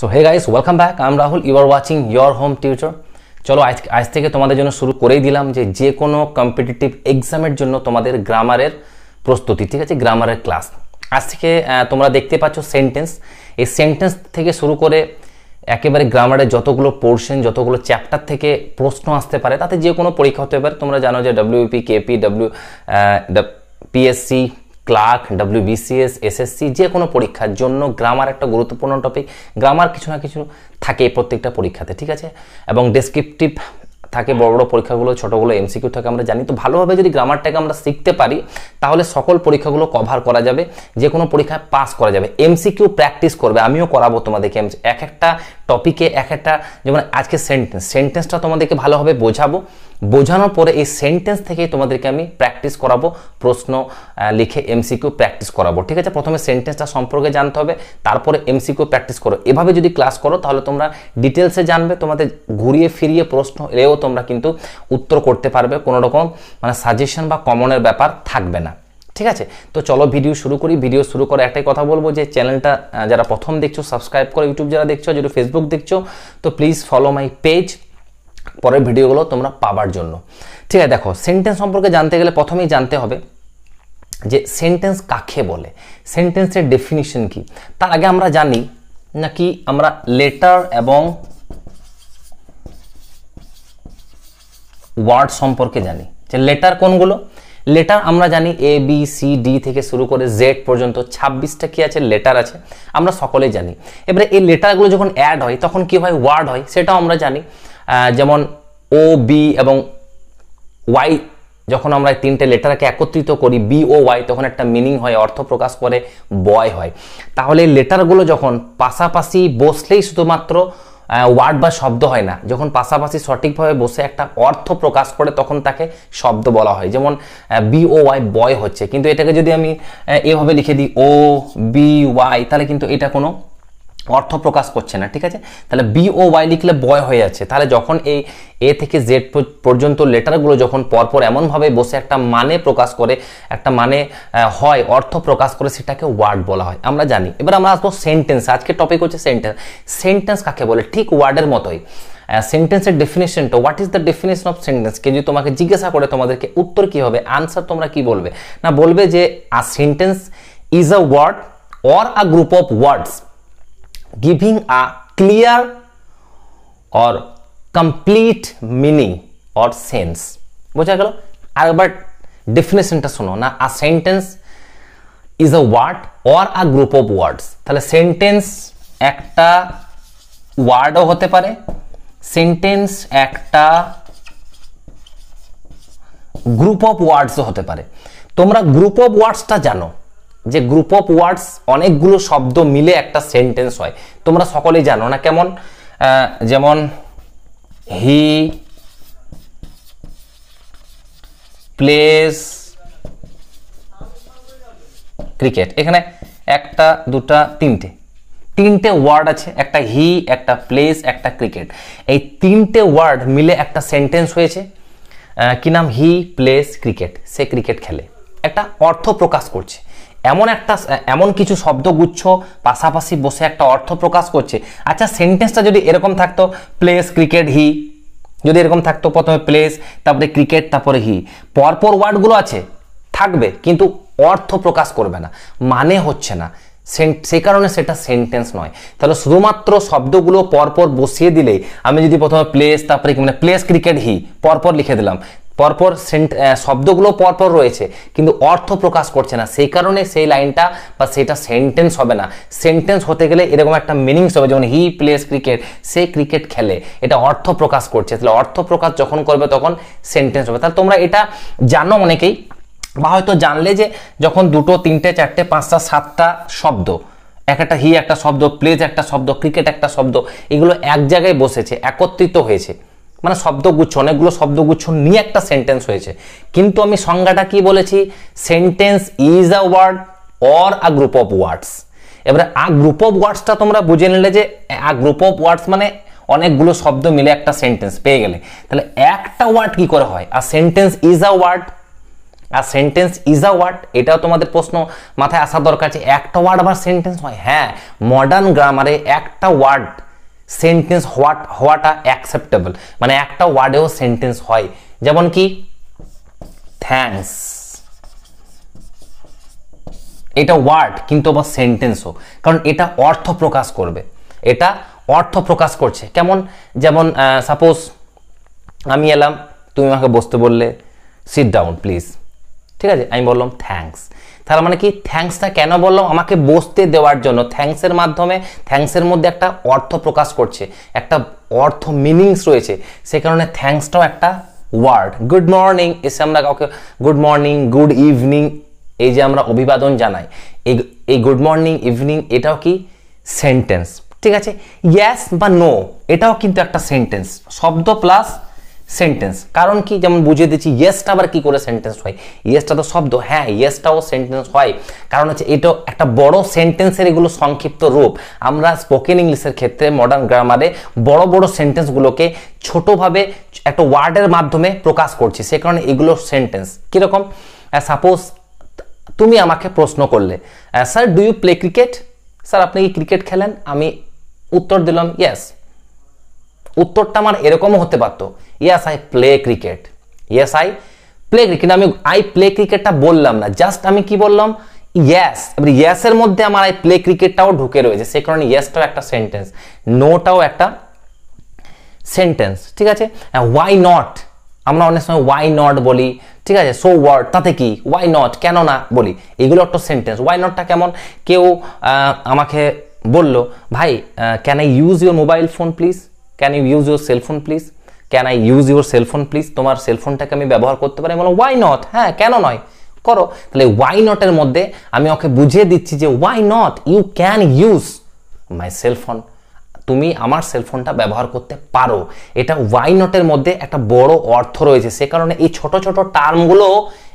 so hey guys welcome back I'm Rahul you are watching your home tutor চলো আজ আজ থেকে তোমাদের জন্য শুরু করেই দিলাম যে যে কোনো কম্পিটিটিভ এক্সামের জন্য তোমাদের গ্রামারের প্রস্তুতি ঠিক আছে গ্রামারের ক্লাস আজ থেকে তোমরা দেখতে পাচ্ছ সেন্টেন্স এই সেন্টেন্স থেকে শুরু করে একেবারে গ্রামারের যতগুলো পোর্শন যতগুলো চ্যাপ্টার থেকে প্রশ্ন আসতে পারে তাতে যে কোনো পরীক্ষা হতে পারে তোমরা জানো যে WBP KP W PSC clerk BCS SSC যে কোনো পরীক্ষার জন্য গ্রামার একটা গুরুত্বপূর্ণ টপিক গ্রামার কিছু না কিছু থাকে প্রত্যেকটা পরীক্ষাতে ঠিক আছে এবং ডেসক্রিপটিভ থাকে বড় বড় পরীক্ষাগুলো ছোটোগুলো এমসিকিউ থাকে আমরা জানি তো ভালোভাবে যদি গ্রামারটাকে আমরা শিখতে পারি তাহলে সকল পরীক্ষাগুলো কভার করা যাবে যে কোনো পরীক্ষায় পাস করা যাবে এমসিকিউ প্র্যাকটিস করবে আমিও করাবো তোমাদেরকে এক একটা টপিকে এক একটা যেমন আজকে সেন্টেন্স সেন্টেন্সটা তোমাদেরকে ভালোভাবে বোঝাবো বোঝানোর পরে এই সেন্টেন্স থেকে তোমাদেরকে আমি প্র্যাকটিস করাবো প্রশ্ন লিখে এমসিকিউ প্র্যাকটিস করাবো ঠিক আছে প্রথমে সেন্টেন্সটা সম্পর্কে জানতে হবে তারপরে এমসিকিউ প্র্যাকটিস করো এভাবে যদি ক্লাস করো তাহলে তোমরা ডিটেলসে জানবে তোমাদের ঘুরিয়ে ফিরিয়ে প্রশ্ন এলেও তোমরা কিন্তু উত্তর করতে পারবে কোনো রকম মানে সাজেশন বা কমনের ব্যাপার থাকবে না ঠিক আছে তো চলো ভিডিও শুরু করি ভিডিও শুরু করে একটাই কথা বলবো যে চ্যানেলটা যারা প্রথম দেখছো সাবস্ক্রাইব করো ইউটিউব যারা দেখছো যদি ফেসবুক দেখছো তো প্লিজ ফলো মাই পেজ পরের ভিডিওগুলো তোমরা পাবার জন্য ঠিক আছে দেখো সেন্টেন্স সম্পর্কে জানতে গেলে প্রথমেই জানতে হবে যে সেন্টেন্স কাকে বলে সেন্টেন্সের ডেফিনিশন কি তার আগে আমরা জানি নাকি আমরা লেটার এবং ওয়ার্ড সম্পর্কে জানি যে লেটার কোনগুলো লেটার আমরা জানি এ বি সি ডি থেকে শুরু করে জেড পর্যন্ত ছাব্বিশটা কী আছে লেটার আছে আমরা সকলেই জানি এবারে এই লেটারগুলো যখন অ্যাড হয় তখন কি হয় ওয়ার্ড হয় সেটাও আমরা জানি যেমন ও বি এবং ওয়াই যখন আমরা তিনটে লেটারকে একত্রিত করি বি ও ওয়াই তখন একটা মিনিং হয় অর্থ প্রকাশ করে বয় হয় তাহলে লেটারগুলো যখন পাশাপাশি বসলেই শুধুমাত্র ওয়ার্ড বা শব্দ হয় না যখন পাশাপাশি সঠিকভাবে বসে একটা অর্থ প্রকাশ করে তখন তাকে শব্দ বলা হয় যেমন বি ও ওয়াই বয় হচ্ছে কিন্তু এটাকে যদি আমি এভাবে লিখে দিই ও বি ওয়াই তাহলে কিন্তু এটা কোনো অর্থ প্রকাশ করছে না ঠিক আছে তাহলে বি ও ওয়াই লিখলে বয় হয়ে যাচ্ছে তাহলে যখন এই এ থেকে জেড পর্যন্ত লেটারগুলো যখন পরপর এমনভাবে বসে একটা মানে প্রকাশ করে একটা মানে হয় অর্থ প্রকাশ করে সেটাকে ওয়ার্ড বলা হয় আমরা জানি এবার আমরা আসবো সেন্টেন্স আজকে টপিক হচ্ছে সেন্টেন্স সেন্টেন্স কাকে বলে ঠিক ওয়ার্ডের মতোই সেন্টেন্সের ডেফিনেশনটা what is the definition of sentence কে যদি তোমাকে জিজ্ঞাসা করে তোমাদেরকে উত্তর কী হবে আনসার তোমরা কি বলবে না বলবে যে a sentence is a word or a group of words giving a clear or complete meaning or sense বোঝা গেল আরেকবার ডেফিনেশনটা শোনো না a sentence is a word or a group of words তাহলে সেন্টেন্স একটা ওয়ার্ডও হতে পারে সেন্টেন্স একটা গ্রুপ অফ ওয়ার্ডসও হতে পারে তোমরা গ্রুপ অফ ওয়ার্ডসটা জানো যে গ্রুপ অফ ওয়ার্ডস অনেকগুলো শব্দ মিলে একটা সেন্টেন্স হয় তোমরা সকলেই জানো না কেমন যেমন হি প্লেস ক্রিকেট এখানে একটা দুটা তিনটে তিনটে ওয়ার্ড আছে একটা হি একটা প্লেস একটা ক্রিকেট এই তিনটে ওয়ার্ড মিলে একটা সেন্টেন্স হয়েছে কি নাম হি প্লেস ক্রিকেট সে ক্রিকেট খেলে একটা অর্থ প্রকাশ করছে এমন একটা এমন কিছু শব্দগুচ্ছ পাশাপাশি বসে একটা অর্থ প্রকাশ করছে আচ্ছা সেন্টেন্সটা যদি এরকম থাকতো প্লেস ক্রিকেট হি যদি এরকম থাকতো প্রথমে প্লেস তারপরে ক্রিকেট তারপরে হি পরপর ওয়ার্ডগুলো আছে থাকবে কিন্তু অর্থ প্রকাশ করবে না মানে হচ্ছে না সে কারণে সেটা সেন্টেন্স নয় তাহলে শুধুমাত্র শব্দগুলো পরপর বসিয়ে দিলে আমি যদি প্রথমে প্লেস তারপরে মানে প্লেস ক্রিকেট হি পরপর লিখে দিলাম পরপর শব্দগুলো পরপর রয়েছে কিন্তু অর্থ প্রকাশ করছে না সেই কারণে সেই লাইনটা বা সেটা সেন্টেন্স হবে না সেন্টেন্স হতে গেলে এরকম একটা মিনিংস হবে যেমন হি প্লেস ক্রিকেট সে ক্রিকেট খেলে এটা অর্থ প্রকাশ করছে তাহলে অর্থ প্রকাশ যখন করবে তখন সেন্টেন্স হবে তাহলে তোমরা এটা জানো অনেকেই বা হয়তো জানলে যে যখন দুটো তিনটে চারটে পাঁচটা সাতটা শব্দ এক একটা হি একটা শব্দ প্লেজ একটা শব্দ ক্রিকেট একটা শব্দ এগুলো এক জায়গায় বসেছে একত্রিত হয়েছে মানে শব্দগুচ্ছ অনেকগুলো শব্দগুচ্ছ নিয়ে একটা সেন্টেন্স হয়েছে কিন্তু আমি সংজ্ঞাটা কি বলেছি sentence is a word or a group of words এবারে আ গ্রুপ অফ ওয়ার্ডসটা তোমরা বুঝে নিলে যে আ গ্রুপ অফ ওয়ার্ডস মানে অনেকগুলো শব্দ মিলে একটা সেন্টেন্স পেয়ে গেলে তাহলে একটা ওয়ার্ড কি করে হয় আর সেন্টেন্স ইজ আ ওয়ার্ড আর সেন্টেন্স ইজ আ ওয়ার্ড এটাও তোমাদের প্রশ্ন মাথায় আসা দরকার যে একটা ওয়ার্ড আবার সেন্টেন্স হয় হ্যাঁ মডার্ন গ্রামারে একটা ওয়ার্ড সেন্টেন্স হওয়াট হওয়াটা অ্যাকসেপ্টেবল মানে একটা ওয়ার্ডেও সেন্টেন্স হয় যেমন কি থ্যাংকস এটা ওয়ার্ড কিন্তু আবার সেন্টেন্সও কারণ এটা অর্থ প্রকাশ করবে এটা অর্থ প্রকাশ করছে কেমন যেমন সাপোজ আমি এলাম তুমি আমাকে বসতে বললে সিট ডাউন প্লিজ ঠিক আছে আমি বললাম থ্যাংকস তার মানে কি থ্যাংকসটা কেন বললাম আমাকে বসতে দেওয়ার জন্য থ্যাংকসের মাধ্যমে থ্যাংকসের মধ্যে একটা অর্থ প্রকাশ করছে একটা অর্থ মিনিংস রয়েছে সে কারণে থ্যাংকসটাও একটা ওয়ার্ড গুড মর্নিং এসে আমরা কাউকে গুড মর্নিং গুড ইভিনিং এই যে আমরা অভিবাদন জানাই এই এই গুড মর্নিং ইভিনিং এটাও কি সেন্টেন্স ঠিক আছে ইয়াস বা নো এটাও কিন্তু একটা সেন্টেন্স শব্দ প্লাস সেন্টেন্স কারণ কি যেমন বুঝিয়ে দিচ্ছি ইয়েসটা আবার কি করে সেন্টেন্স হয় ইয়েসটা তো শব্দ হ্যাঁ ইয়েসটাও সেন্টেন্স হয় কারণ হচ্ছে এটা একটা বড় সেন্টেন্সের এগুলো সংক্ষিপ্ত রূপ আমরা স্পোকেন ইংলিশের ক্ষেত্রে মডার্ন গ্রামারে বড় বড় সেন্টেন্সগুলোকে ছোটোভাবে একটা ওয়ার্ডের মাধ্যমে প্রকাশ করছি সে কারণে এগুলো সেন্টেন্স কীরকম সাপোজ তুমি আমাকে প্রশ্ন করলে sir do you play cricket sir আপনি কি ক্রিকেট খেলেন আমি উত্তর দিলাম ইয়েস উত্তরটা আমার এরকমও হতে পারতো yes I play cricket yes I play cricket আমি আই প্লে ক্রিকেটটা বললাম না জাস্ট আমি কি বললাম ইয়াস এবার ইয়াসের মধ্যে আমার আই প্লে ক্রিকেটটাও ঢুকে রয়েছে সে কারণে ইয়াসটাও একটা সেন্টেন্স নোটাও একটা সেন্টেন্স ঠিক আছে ওয়াই নট আমরা অনেক সময় ওয়াই নট বলি ঠিক আছে সো ওয়ার্ড তাতে কি ওয়াই নট কেন না বলি এগুলো একটা সেন্টেন্স ওয়াই নটটা কেমন কেউ আমাকে বলল ভাই can I use your mobile phone please can you use your cellphone please can I use your cellphone please তোমার সেলফোনটাকে আমি ব্যবহার করতে পারি বলো ওয়াই নট হ্যাঁ কেন নয় করো তাহলে ওয়াই নটের মধ্যে আমি ওকে বুঝিয়ে দিচ্ছি যে why not you can use my cellphone তুমি আমার সেলফোনটা ব্যবহার করতে পারো এটা ওয়াই নটের মধ্যে একটা বড় অর্থ রয়েছে সে কারণে এই ছোট ছোট টার্মগুলো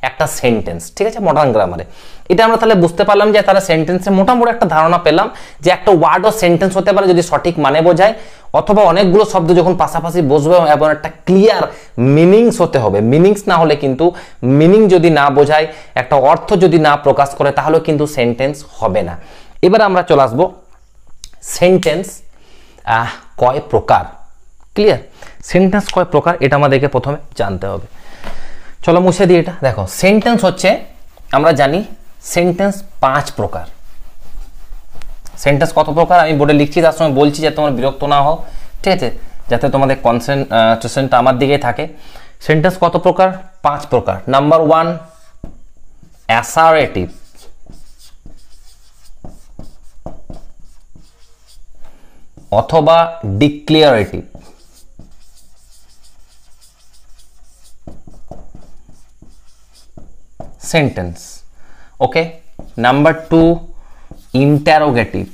একটা সেন্টেন্স ঠিক আছে মডার্ন গ্রামারে এটা আমরা তাহলে বুঝতে পারলাম যে তারা সেন্টেন্সে মোটামুটি একটা ধারণা পেলাম যে একটা ওয়ার্ডও সেন্টেন্স হতে পারে যদি সঠিক মানে বোঝায় অথবা অনেকগুলো শব্দ যখন পাশাপাশি বসবে এবং একটা ক্লিয়ার মিনিংস হতে হবে মিনিংস না হলে কিন্তু মিনিং যদি না বোঝায় একটা অর্থ যদি না প্রকাশ করে তাহলে কিন্তু সেন্টেন্স হবে না এবার আমরা চলে আসবো সেন্টেন্স কয় প্রকার ক্লিয়ার সেন্টেন্স কয় প্রকার এটা আমাদেরকে প্রথমে জানতে হবে চলো মুছে দিই এটা দেখো সেন্টেন্স হচ্ছে আমরা জানি সেন্টেন্স পাঁচ প্রকার সেন্টেন্স কত প্রকার আমি বোর্ডে লিখছি তার সময় বলছি যাতে তোমার বিরক্ত না হও ঠিক আছে যাতে তোমাদের কনসেন্ট্রেশনটা আমার দিকেই থাকে সেন্টেন্স কত প্রকার পাঁচ প্রকার নাম্বার ওয়ান অ্যাসারেটিভ अथवा declarative sentence okay number two interrogative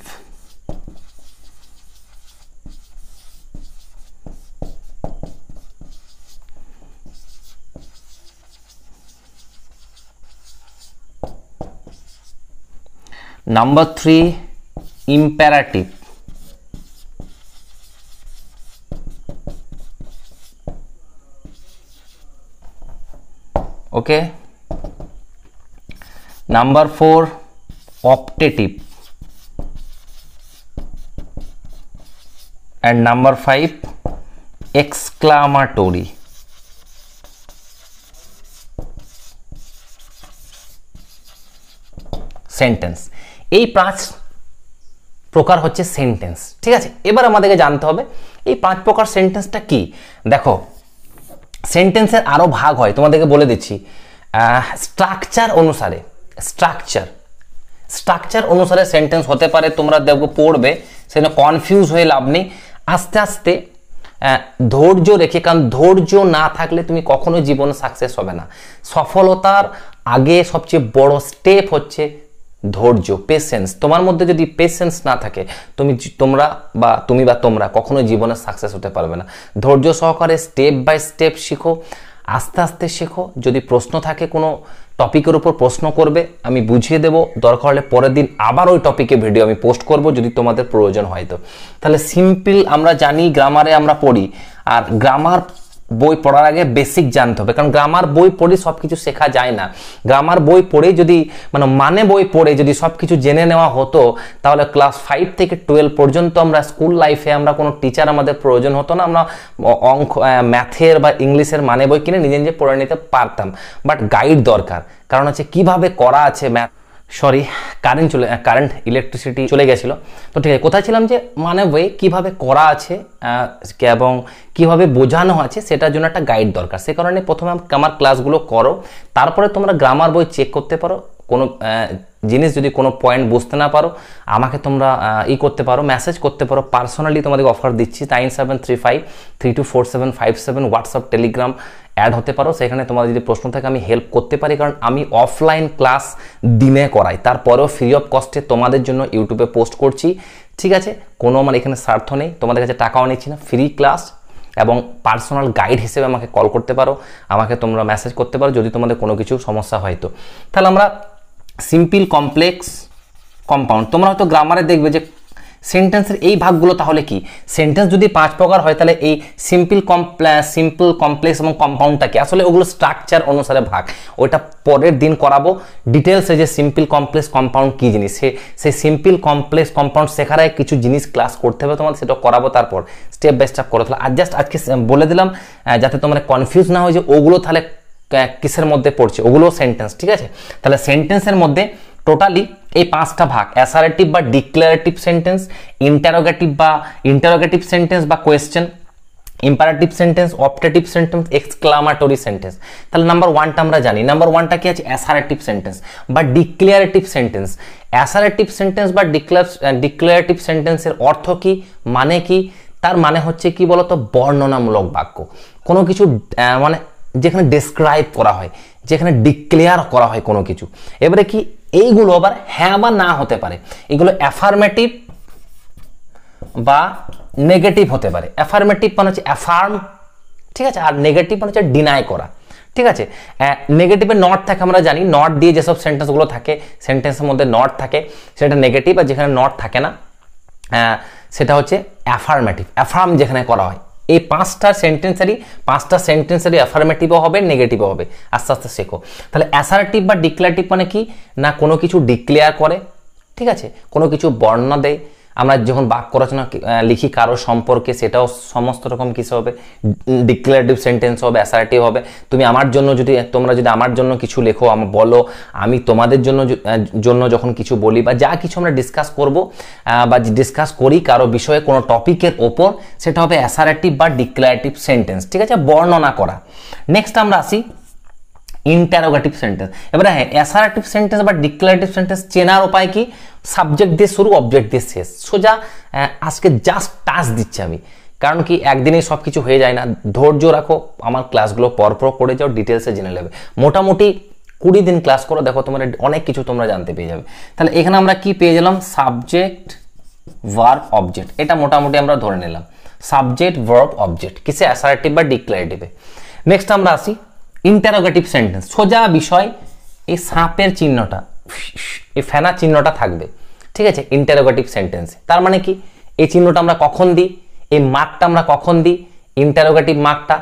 number three imperative okay number four optative and number five exclamatory sentence এই পাঁচ প্রকার হচ্ছে সেন্টেন্স ঠিক আছে এবার আমাদেরকে জানতে হবে এই পাঁচ প্রকার সেন্টেন্সটা কি দেখো সেন্টেন্সের আরও ভাগ হয় তোমাদেরকে বলে দিচ্ছি স্ট্রাকচার অনুসারে স্ট্রাকচার স্ট্রাকচার অনুসারে সেন্টেন্স হতে পারে তোমরা দেখো পড়বে সেটা কনফিউজ হয়ে লাভ নেই আস্তে আস্তে ধৈর্য রেখে কারণ ধৈর্য না থাকলে তুমি কখনো জীবনে সাকসেস হবে না সফলতার আগে সবচেয়ে বড় স্টেপ হচ্ছে ধৈর্য পেশেন্স তোমার মধ্যে যদি পেশেন্স না থাকে তুমি তোমরা বা তুমি বা তোমরা কখনোই জীবনে সাকসেস হতে পারবে না ধৈর্য সহকারে স্টেপ বাই স্টেপ শিখো আস্তে আস্তে শেখো যদি প্রশ্ন থাকে কোনো টপিকের উপর প্রশ্ন করবে আমি বুঝিয়ে দেব দরকার হলে পরের দিন আবার ওই টপিকে ভিডিও আমি পোস্ট করব যদি তোমাদের প্রয়োজন হয় তো তাহলে সিম্পল আমরা জানি গ্রামারে আমরা পড়ি আর গ্রামার বই পড়ার আগে বেসিক জানতে হবে কারণ গ্রামার বই পড়ে সব কিছু শেখা যায় না গ্রামার বই পড়ে যদি মানে মানে বই পড়ে যদি সব কিছু জেনে নেওয়া হতো তাহলে ক্লাস ফাইভ থেকে টুয়েলভ পর্যন্ত আমরা স্কুল লাইফে আমরা কোনো টিচার আমাদের প্রয়োজন হতো না আমরা অঙ্ক ম্যাথের বা ইংলিশের মানে বই কিনে নিজে নিজে পড়ে নিতে পারতাম বাট গাইড দরকার কারণ হচ্ছে কিভাবে করা আছে ম্যাথ সরি কারেন্ট চলে কারেন্ট ইলেকট্রিসিটি চলে গেছিলো তো ঠিক আছে কোথায় ছিলাম যে মানে ওয়ে কীভাবে করা আছে এবং কীভাবে বোঝানো আছে সেটার জন্য একটা গাইড দরকার সে কারণে প্রথমে আমার ক্লাসগুলো করো তারপরে তোমরা গ্রামার বই চেক করতে পারো কোনো জিনিস যদি কোনো পয়েন্ট বুঝতে না পারো আমাকে তোমরা ই করতে পারো মেসেজ করতে পারো পার্সোনালি তোমাদের অফার দিচ্ছি nine seven three five three two four seven five seven WhatsApp Telegram add হতে পারো সেখানে তোমার যদি প্রশ্ন থাকে আমি হেল্প করতে পারি কারণ আমি অফলাইন ক্লাস দিনে করাই তারপরেও ফ্রি অফ কস্টে তোমাদের জন্য ইউটিউবে পোস্ট করছি ঠিক আছে কোনো আমার এখানে স্বার্থ নেই তোমাদের কাছে টাকাও নিচ্ছি না ফ্রি ক্লাস এবং পার্সোনাল গাইড হিসেবে আমাকে কল করতে পারো আমাকে তোমরা মেসেজ করতে পারো যদি তোমাদের কোনো কিছু সমস্যা হয় তো তাহলে আমরা সিম্পল কমপ্লেক্স কম্পাউন্ড তোমরা হয়তো গ্রামারে দেখবে যে সেন্টেন্সের এই ভাগগুলো তাহলে কি সেন্টেন্স যদি পাঁচ প্রকার হয় তাহলে এই সিম্পল কমপ্লে সিম্পল কমপ্লেক্স এবং কম্পাউন্ডটা কি আসলে ওগুলো স্ট্রাকচার অনুসারে ভাগ ওটা পরের দিন করাবো ডিটেলসে যে সিম্পল কমপ্লেক্স কম্পাউন্ড কী জিনিস সে সেই সিম্পল কমপ্লেক্স কম্পাউন্ড শেখার আগে কিছু জিনিস ক্লাস করতে হবে তোমাদের সেটা করাবো তারপর স্টেপ বাই স্টেপ করে তাহলে আর জাস্ট আজকে বলে দিলাম যাতে তোমরা কনফিউজ না হয় যে ওগুলো তাহলে কিসের মধ্যে পড়ছে ওগুলো সেন্টেন্স ঠিক আছে তাহলে সেন্টেন্সের মধ্যে টোটালি এই পাঁচটা ভাগ অ্যাসারেটিভ বা ডিক্লারেটিভ সেন্টেন্স ইন্টারোগেটিভ বা ইন্টারোগেটিভ সেন্টেন্স বা question imperative sentence optative sentence exclamatory sentence তাহলে নাম্বার ওয়ানটা আমরা জানি নাম্বার ওয়ানটা কি আছে অ্যাসারেটিভ সেন্টেন্স বা ডিক্লিয়ারেটিভ সেন্টেন্স অ্যাসারেটিভ সেন্টেন্স বা ডিক্লার ডিক্লিয়ারেটিভ সেন্টেন্সের অর্থ কি মানে কি তার মানে হচ্ছে কি বলতো বর্ণনামূলক বাক্য কোনো কিছু মানে যেখানে ডেসক্রাইব করা হয় যেখানে ডিক্লেয়ার করা হয় কোনো কিছু এবারে কি এইগুলো আবার হ্যাঁ বা না হতে পারে এগুলো অ্যাফার্মেটিভ বা নেগেটিভ হতে পারে অ্যাফার্মেটিভ মানে হচ্ছে অ্যাফার্ম ঠিক আছে আর নেগেটিভ মানে হচ্ছে ডিনাই করা ঠিক আছে নেগেটিভে নট থাকে আমরা জানি নট দিয়ে যেসব সেন্টেন্সগুলো থাকে সেন্টেন্সের মধ্যে নট থাকে সেটা নেগেটিভ আর যেখানে নট থাকে না সেটা হচ্ছে অ্যাফার্মেটিভ অ্যাফার্ম যেখানে করা হয় এই পাঁচটা সেন্টেন্সারি পাঁচটা সেন্টেন্সারি অ্যাফার্মেটিভও হবে নেগেটিভও হবে আস্তে আস্তে শেখো তাহলে অ্যাসারটিভ বা ডিক্লারেটিভ মানে কি না কোনো কিছু ডিক্লেয়ার করে ঠিক আছে কোনো কিছু বর্ণনা দেয় আমরা যখন বাক্য রচনা লিখি কারো সম্পর্কে সেটাও সমস্ত রকম কিছু হবে ডিক্লারেটিভ সেন্টেন্স হবে অ্যাসারেটিভ হবে তুমি আমার জন্য যদি তোমরা যদি আমার জন্য কিছু লেখো আমার বলো আমি তোমাদের জন্য জন্য যখন কিছু বলি বা যা কিছু আমরা ডিসকাস করব বা ডিসকাস করি কারো বিষয়ে কোনো টপিকের ওপর সেটা হবে অ্যাসারেটিভ বা ডিক্লারেটিভ সেন্টেন্স ঠিক আছে বর্ণনা করা নেক্সট আমরা আসি ইন্টারোগেটিভ সেন্টেন্স এবারে হ্যাঁ অ্যাসারেটিভ সেন্টেন্স বা ডিক্লারেটিভ সেন্টেন্স চেনার উপায় কি সাবজেক্ট দিয়ে শুরু অবজেক্ট দিয়ে শেষ সোজা আজকে জাস্ট টাচ দিচ্ছি আমি কারণ কি একদিনেই সব কিছু হয়ে যায় না ধৈর্য রাখো আমার ক্লাসগুলো পরপর করে যাও ডিটেলসে জেনে নেবে মোটামুটি কুড়ি দিন ক্লাস করো দেখো তোমার অনেক কিছু তোমরা জানতে পেয়ে যাবে তাহলে এখানে আমরা কি পেয়ে গেলাম সাবজেক্ট ভার্ব অবজেক্ট এটা মোটামুটি আমরা ধরে নিলাম সাবজেক্ট ভার্ব অবজেক্ট কিসে অ্যাসারেটিভ বা ডিক্লারেটিভে নেক্সট আমরা আসি ইন্টারোগেটিভ সেন্টেন্স সোজা বিষয় এই সাপের চিহ্নটা এই ফেনা চিহ্নটা থাকবে ঠিক আছে ইন্টারোগেটিভ সেন্টেন্স তার মানে কি এই চিহ্নটা আমরা কখন দিই এই মার্কটা আমরা কখন দিই ইন্টারোগেটিভ মার্কটা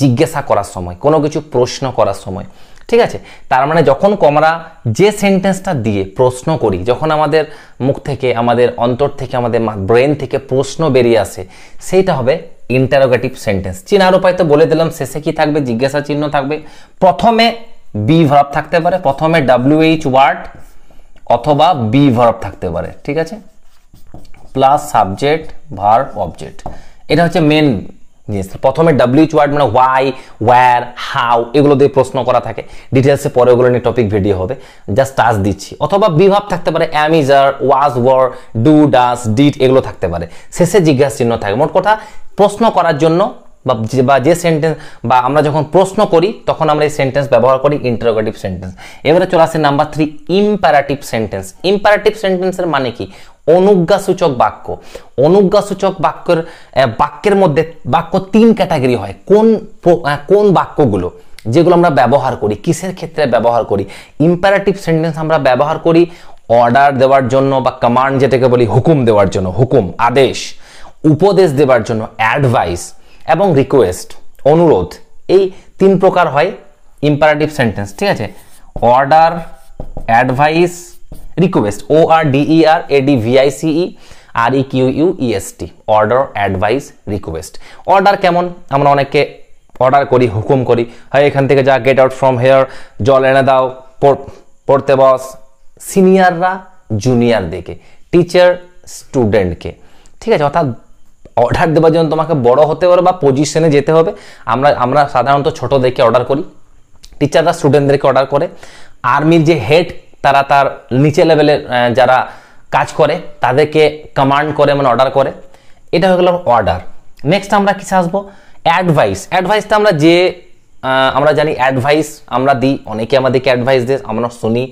জিজ্ঞাসা করার সময় কোনো কিছু প্রশ্ন করার সময় ঠিক আছে তার মানে যখন আমরা যে সেন্টেন্সটা দিয়ে প্রশ্ন করি যখন আমাদের মুখ থেকে আমাদের অন্তর থেকে আমাদের ব্রেন থেকে প্রশ্ন বেরিয়ে আসে সেইটা হবে ইন্টারোগেটিভ সেন্টেন্স চেনার উপায় তো বলে দিলাম শেষে কি থাকবে জিজ্ঞাসা চিহ্ন থাকবে প্রথমে বি ভার্ব থাকতে পারে প্রথমে ডাব্লিউএইচ ওয়ার্ড অথবা বি ভার্ব থাকতে পারে ঠিক আছে প্লাস সাবজেক্ট ভার্ব অবজেক্ট এটা হচ্ছে মেন জিনিস প্রথমে ডাব্লিউ ওয়ার্ড মানে হোয়াই ওয়্যার হাউ এগুলো দিয়ে প্রশ্ন করা থাকে ডিটেলসে পরে ওগুলো নিয়ে টপিক ভিডিও হবে জাস্ট টাচ দিচ্ছি অথবা বিভাব থাকতে পারে am is are was were do does did এগুলো থাকতে পারে শেষে জিজ্ঞাসা চিহ্ন থাকে মোট কথা প্রশ্ন করার জন্য বা যে সেন্টেন্স বা আমরা যখন প্রশ্ন করি তখন আমরা এই সেন্টেন্স ব্যবহার করি ইন্টারোগেটিভ সেন্টেন্স এবারে চলে আসে number three imperative sentence imperative সেন্টেন্সের মানে কি অনুজ্ঞাসূচক বাক্য অনুজ্ঞাসূচক বাক্যের বাক্যের মধ্যে বাক্য তিন ক্যাটাগরি হয় কোন কোন বাক্যগুলো যেগুলো আমরা ব্যবহার করি কিসের ক্ষেত্রে ব্যবহার করি ইম্পারাটিভ সেন্টেন্স আমরা ব্যবহার করি অর্ডার দেওয়ার জন্য বা কমান্ড যেটাকে বলি হুকুম দেওয়ার জন্য হুকুম আদেশ উপদেশ দেওয়ার জন্য অ্যাডভাইস এবং রিকোয়েস্ট অনুরোধ এই তিন প্রকার হয় ইম্পারেটিভ সেন্টেন্স ঠিক আছে order advice request O R D E R A D C E R E Q U E S T order advice request order কেমন আমরা অনেককে অর্ডার করি হুকুম করি হয় এখান থেকে যা গেট আউট ফ্রম হেয়ার জল এনে দাও পড়তে বস সিনিয়ররা দেখে টিচার স্টুডেন্টকে ঠিক আছে অর্থাৎ অর্ডার দেওয়ার জন্য তোমাকে বড় হতে হবে বা পজিশনে যেতে হবে আমরা আমরা সাধারণত ছোটোদেরকে অর্ডার করি টিচাররা স্টুডেন্টদেরকে অর্ডার করে আর্মির যে হেড তারা তার নিচে লেভেলের যারা কাজ করে তাদেরকে কমান্ড করে মানে অর্ডার করে এটা হয়ে গেল অর্ডার নেক্সট আমরা কিসে আসবো অ্যাডভাইস অ্যাডভাইসটা আমরা যে আমরা জানি অ্যাডভাইস আমরা দিই অনেকে আমাদেরকে অ্যাডভাইস দেয় আমরা শুনি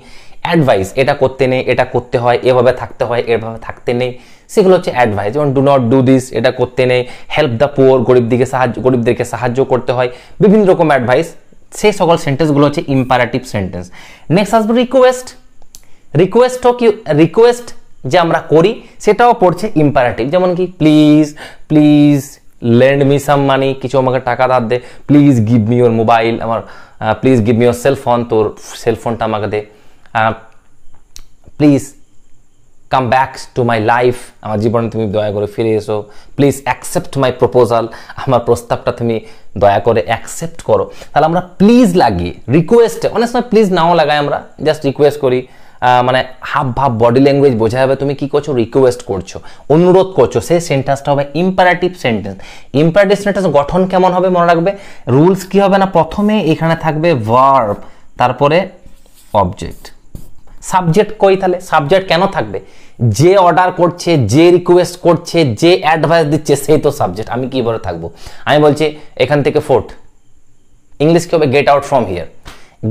অ্যাডভাইস এটা করতে নেই এটা করতে হয় এভাবে থাকতে হয় এভাবে থাকতে নেই সেগুলো হচ্ছে অ্যাডভাইস যেমন ডু নট ডু দিস এটা করতে নেই হেল্প দ্য পুয়ার গরিব দিকে সাহায্য গরিবদেরকে সাহায্য করতে হয় বিভিন্ন রকম অ্যাডভাইস সেই সকল সেন্টেন্সগুলো হচ্ছে ইম্পারেটিভ সেন্টেন্স নেক্সট আসবে রিকোয়েস্ট রিকোয়েস্টও কি রিকোয়েস্ট যে আমরা করি সেটাও পড়ছে ইম্পারেটিভ যেমন কি please please lend me some money কিছু আমাকে টাকা ধার দে please give me your mobile আমার please give me your cellphone তোর সেলফোনটা আমাকে দে please come back to my life আমার জীবনে তুমি দয়া করে ফিরে এসো প্লিজ অ্যাকসেপ্ট মাই প্রপোজাল আমার প্রস্তাবটা তুমি দয়া করে অ্যাকসেপ্ট করো তাহলে আমরা প্লিজ লাগি রিকোয়েস্টে অনেক সময় প্লিজ নাও লাগাই আমরা জাস্ট রিকোয়েস্ট করি মানে হাব ভাব বডি ল্যাঙ্গুয়েজ বোঝা যাবে তুমি কি করছো রিকোয়েস্ট করছো অনুরোধ করছো সেই সেন্টেন্সটা হবে ইম্পারেটিভ সেন্টেন্স ইম্পারেটিভ সেন্টেন্স গঠন কেমন হবে মনে রাখবে রুলস কী হবে না প্রথমে এখানে থাকবে ভার্ব তারপরে অবজেক্ট সাবজেক্ট কই তাহলে সাবজেক্ট কেন থাকবে যে অর্ডার করছে যে রিকোয়েস্ট করছে যে অ্যাডভাইস দিচ্ছে সেই তো সাবজেক্ট আমি কীভাবে থাকবো আমি বলছি এখান থেকে ফোর্ট ইংলিশ কী হবে get out from here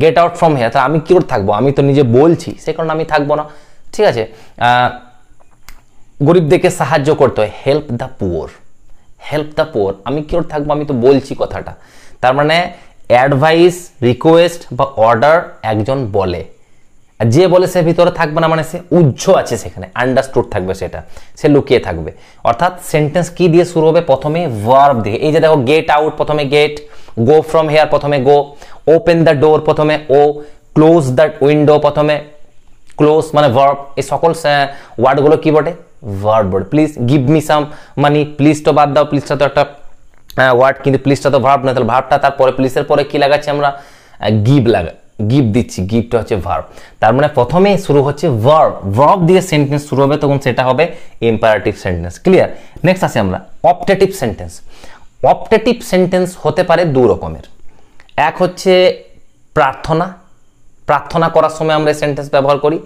get out from here তাহলে আমি কী করে থাকবো আমি তো নিজে বলছি সে কারণে আমি থাকবো না ঠিক আছে গরিবদেরকে সাহায্য করতে হয় help the poor help the poor আমি কী করে থাকবো আমি তো বলছি কথাটা তার মানে অ্যাডভাইস রিকোয়েস্ট বা অর্ডার একজন বলে আর যে বলে সে ভিতরে থাকবে না মানে সে উজ্জ্ব আছে সেখানে আন্ডারস্টুড থাকবে সেটা সে লুকিয়ে থাকবে অর্থাৎ সেন্টেন্স কি দিয়ে শুরু হবে প্রথমে ভার্ব দিয়ে এই যে দেখো গেট আউট প্রথমে গেট গো ফ্রম হেয়ার প্রথমে গো ওপেন দ্য ডোর প্রথমে ও ক্লোজ দ্য উইন্ডো প্রথমে ক্লোজ মানে ভার্ব এই সকল ওয়ার্ডগুলো কি বটে ভার্ব বটে please give me some money প্লিজটা বাদ দাও প্লিজটা তো একটা ওয়ার্ড কিন্তু প্লিজটা তো ভার্ব না তাহলে ভার্বটা তারপরে প্লিজের পরে কি লাগাচ্ছি আমরা গিভ লাগা গিফট দিচ্ছি গিফটটা হচ্ছে ভার্ব তার মানে প্রথমে শুরু হচ্ছে ভার্ব ভার্ব দিয়ে সেন্টেন্স শুরু হবে তখন সেটা হবে ইম্পারেটিভ সেন্টেন্স ক্লিয়ার নেক্সট আছে আমরা অপটেটিভ সেন্টেন্স অপটেটিভ সেন্টেন্স হতে পারে দু রকমের এক হচ্ছে প্রার্থনা প্রার্থনা করার সময় আমরা সেন্টেন্স ব্যবহার করি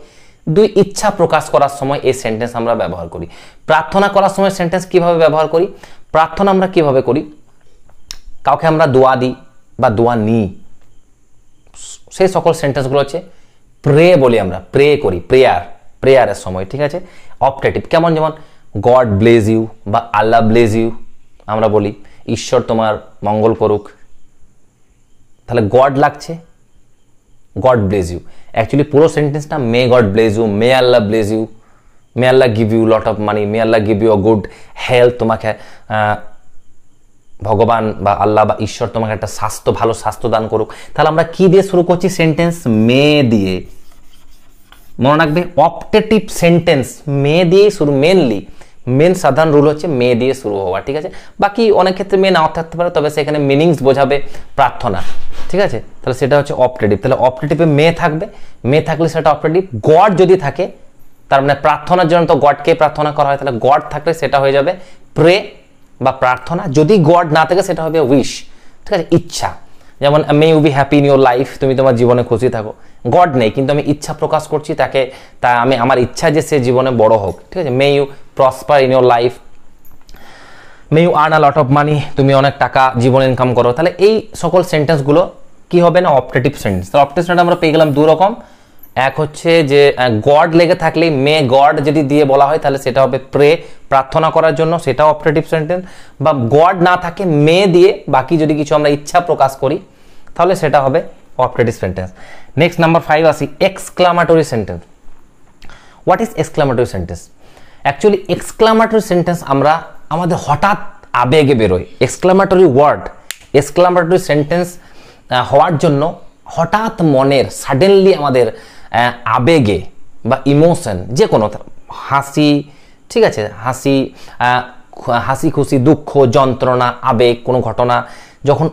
দুই ইচ্ছা প্রকাশ করার সময় এই সেন্টেন্স আমরা ব্যবহার করি প্রার্থনা করার সময় সেন্টেন্স কিভাবে ব্যবহার করি প্রার্থনা আমরা কিভাবে করি কাউকে আমরা দোয়া দিই বা দোয়া নিই সেই সকল সেন্টেন্সগুলো হচ্ছে প্রে বলি আমরা প্রে করি প্রেয়ার প্রেয়ারের সময় ঠিক আছে অপটেটিভ কেমন যেমন গড ব্লেজ ইউ বা আল্লাহ ব্লেজ ইউ আমরা বলি ঈশ্বর তোমার মঙ্গল করুক তাহলে গড লাগছে গড ব্লেজ ইউ অ্যাকচুয়ালি পুরো সেন্টেন্সটা may God bless you may Allah bless you may Allah give you lot of money may Allah give you a good health তোমাকে ভগবান বা আল্লাহ বা ঈশ্বর তোমাকে একটা স্বাস্থ্য ভালো স্বাস্থ্য দান করুক তাহলে আমরা কি দিয়ে শুরু করছি সেন্টেন্স মে দিয়ে মনে রাখবে অপটেটিভ সেন্টেন্স মে দিয়ে শুরু মেনলি মেন সাধারণ রুল হচ্ছে মে দিয়ে শুরু হওয়া ঠিক আছে বাকি অনেক ক্ষেত্রে মে নাও থাকতে পারে তবে সেখানে মিনিংস বোঝাবে প্রার্থনা ঠিক আছে তাহলে সেটা হচ্ছে অপটেটিভ তাহলে অপটেটিভে মে থাকবে মে থাকলে সেটা অপটেটিভ গড যদি থাকে তার মানে প্রার্থনার জন্য তো গডকে প্রার্থনা করা হয় তাহলে গড থাকলে সেটা হয়ে যাবে প্রে বা প্রার্থনা যদি গড না থাকে সেটা হবে উইশ ঠিক আছে ইচ্ছা যেমন may you be happy in your life তুমি তোমার জীবনে খুশি থাকো গড নেই কিন্তু আমি ইচ্ছা প্রকাশ করছি তাকে তা আমি আমার ইচ্ছা যে সে জীবনে বড় হোক ঠিক আছে may you prosper in your life may you earn a lot of money তুমি অনেক টাকা জীবনে ইনকাম করো তাহলে এই সকল সেন্টেন্সগুলো কি হবে না অপটেটিভ সেন্টেন্স তাহলে অপটেটিভ সেন্টেন্স আমরা পেয়ে গেলাম দু রকম এক হচ্ছে যে গড লেগে থাকলে মে গড যদি দিয়ে বলা হয় তাহলে সেটা হবে প্রে প্রার্থনা করার জন্য সেটাও অপারেটিভ সেন্টেন্স বা গড না থাকে মে দিয়ে বাকি যদি কিছু আমরা ইচ্ছা প্রকাশ করি তাহলে সেটা হবে operative sentence next number five আসি exclamatory sentence what is exclamatory sentence actually exclamatory sentence আমরা আমাদের হঠাৎ আবেগে বেরোয় এক্সক্লামাটরি ওয়ার্ড এক্সক্লামাটরি সেন্টেন্স হওয়ার জন্য হঠাৎ মনের সাডেনলি আমাদের আবেগে বা ইমোশন যে কোনো হাসি ঠিক আছে হাসি হাসি খুশি দুঃখ যন্ত্রণা আবেগ কোনো ঘটনা যখন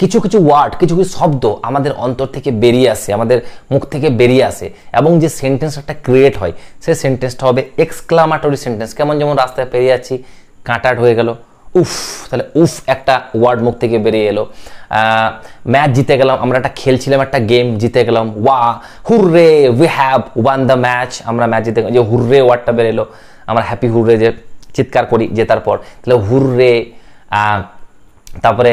কিছু কিছু ওয়ার্ড কিছু কিছু শব্দ আমাদের অন্তর থেকে বেরিয়ে আসে আমাদের মুখ থেকে বেরিয়ে আসে এবং যে সেন্টেন্স একটা ক্রিয়েট হয় সেই সেন্টেন্সটা হবে এক্সক্লামাটরি সেন্টেন্স কেমন যেমন রাস্তায় পেরিয়ে যাচ্ছি কাঁটাট হয়ে গেল উফ তাহলে উফ একটা ওয়ার্ড মুখ থেকে বেরিয়ে এলো ম্যাচ জিতে গেলাম আমরা একটা খেলছিলাম একটা গেম জিতে গেলাম ওয়া hurray we have won the match আমরা ম্যাচ জিতে গেলাম যে হুররে ওয়ার্ডটা এলো আমরা হ্যাপি হুররে যে চিৎকার করি জেতার পর তাহলে হুররে তারপরে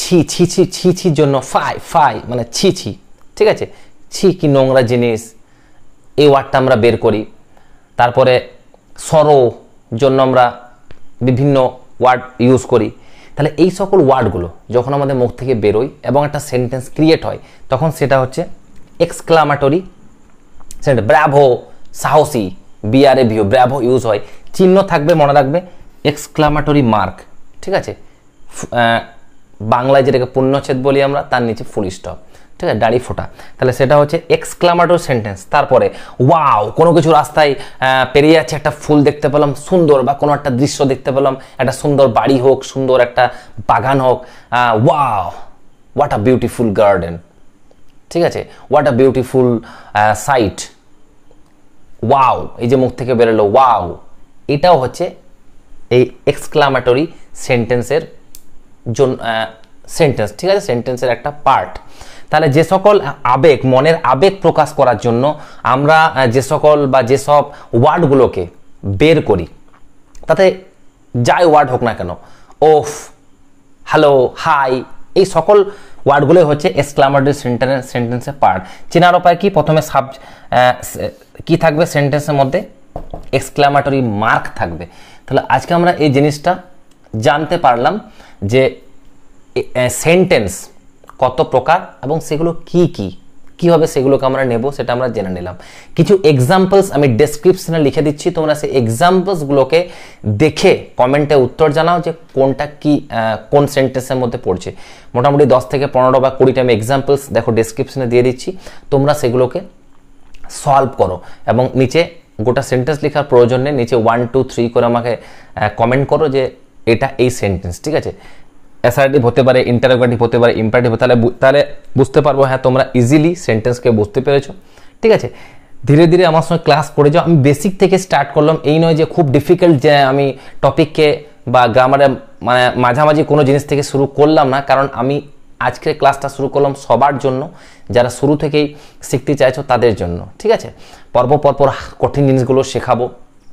ছি ছি ছি ছি ছির জন্য ফাই ফাই মানে ছি ছি ঠিক আছে ছি কি নোংরা জিনিস এই ওয়ার্ডটা আমরা বের করি তারপরে সরো জন্য আমরা বিভিন্ন ওয়ার্ড ইউজ করি তাহলে এই সকল ওয়ার্ডগুলো যখন আমাদের মুখ থেকে বেরোই এবং একটা সেন্টেন্স ক্রিয়েট হয় তখন সেটা হচ্ছে এক্সক্লামাটরি সেন্টেন্স ব্র্যাভো সাহসী এ ভিও ব্র্যাভো ইউজ হয় চিহ্ন থাকবে মনে রাখবে এক্সক্লামাটরি মার্ক ঠিক আছে বাংলায় যেটাকে পূর্ণচ্ছেদ বলি আমরা তার নিচে ফুল স্টপ ঠিক আছে দাড়ি ফোটা তাহলে সেটা হচ্ছে এক্সক্লামাটোর সেন্টেন্স তারপরে ওয়াও কোনো কিছু রাস্তায় পেরিয়ে যাচ্ছে একটা ফুল দেখতে পেলাম সুন্দর বা কোনো একটা দৃশ্য দেখতে পেলাম একটা সুন্দর বাড়ি হোক সুন্দর একটা বাগান হোক wow what a beautiful garden ঠিক আছে what a beautiful sight wow এই যে মুখ থেকে বেরোলো ওয়াও এটাও হচ্ছে এই এক্সক্লামাটরি সেন্টেন্সের জন্য সেন্টেন্স ঠিক আছে সেন্টেন্সের একটা পার্ট তাহলে যে সকল আবেগ মনের আবেগ প্রকাশ করার জন্য আমরা যে সকল বা যেসব ওয়ার্ডগুলোকে বের করি তাতে যাই ওয়ার্ড হোক না কেন ওফ হ্যালো হাই এই সকল ওয়ার্ডগুলোই হচ্ছে এক্সক্লামেটরি সেন্টেন্স সেন্টেন্সের পার্ট চেনার উপায় কি প্রথমে সাব কি থাকবে সেন্টেন্সের মধ্যে এক্সক্লামেটরি মার্ক থাকবে তাহলে আজকে আমরা এই জিনিসটা জানতে পারলাম যে সেন্টেন্স কত প্রকার এবং সেগুলো কি কি কীভাবে সেগুলোকে আমরা নেব সেটা আমরা জেনে নিলাম কিছু এক্সাম্পলস আমি ডেসক্রিপশনে লিখে দিচ্ছি তোমরা সেই এক্সাম্পলসগুলোকে দেখে কমেন্টে উত্তর জানাও যে কোনটা কি কোন সেন্টেন্সের মধ্যে পড়ছে মোটামুটি দশ থেকে পনেরো বা কুড়িটা আমি এক্সাম্পলস দেখো ডেসক্রিপশনে দিয়ে দিচ্ছি তোমরা সেগুলোকে সলভ করো এবং নিচে গোটা সেন্টেন্স লেখার প্রয়োজন নেই নিচে ওয়ান টু থ্রি করে আমাকে কমেন্ট করো যে এটা এই সেন্টেন্স ঠিক আছে অ্যাসারেটিভ হতে পারে ইন্টারোগেটিভ হতে পারে ইম্পারেটিভ তাহলে তাহলে বুঝতে পারবো হ্যাঁ তোমরা ইজিলি সেন্টেন্সকে বুঝতে পেরেছো ঠিক আছে ধীরে ধীরে আমার সঙ্গে ক্লাস করে যাও আমি বেসিক থেকে স্টার্ট করলাম এই নয় যে খুব ডিফিকাল্ট যে আমি টপিককে বা গ্রামারে মানে মাঝামাঝি কোনো জিনিস থেকে শুরু করলাম না কারণ আমি আজকের ক্লাসটা শুরু করলাম সবার জন্য যারা শুরু থেকেই শিখতে চাইছো তাদের জন্য ঠিক আছে পরপর পরপর কঠিন জিনিসগুলো শেখাবো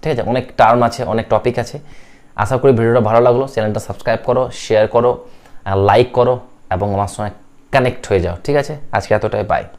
ঠিক আছে অনেক টার্ম আছে অনেক টপিক আছে আশা করি ভিডিওটা ভালো লাগলো চ্যানেলটা সাবস্ক্রাইব করো শেয়ার করো লাইক করো এবং আমার সঙ্গে কানেক্ট হয়ে যাও ঠিক আছে আজকে এতটাই বাই